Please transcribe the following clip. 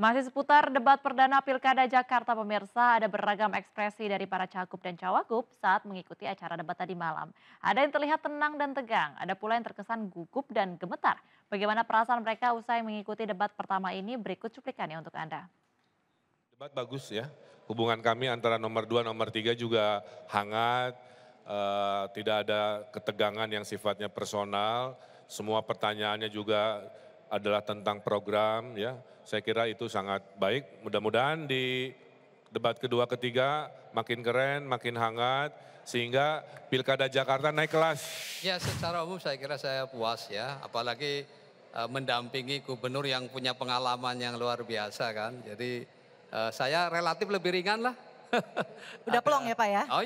Masih seputar debat perdana Pilkada Jakarta pemirsa, ada beragam ekspresi dari para cagup dan cawagup saat mengikuti acara debat tadi malam. Ada yang terlihat tenang dan tegang, ada pula yang terkesan gugup dan gemetar. Bagaimana perasaan mereka usai mengikuti debat pertama ini? Berikut cuplikannya untuk Anda. Debat bagus ya. Hubungan kami antara nomor 2 nomor 3 juga hangat. Uh, tidak ada ketegangan yang sifatnya personal. Semua pertanyaannya juga adalah tentang program ya. Saya kira itu sangat baik. Mudah-mudahan di debat kedua ketiga makin keren, makin hangat sehingga Pilkada Jakarta naik kelas. Ya, secara umum saya kira saya puas ya, apalagi e, mendampingi gubernur yang punya pengalaman yang luar biasa kan. Jadi e, saya relatif lebih ringan lah. Udah pelong ya, Pak ya? Oh,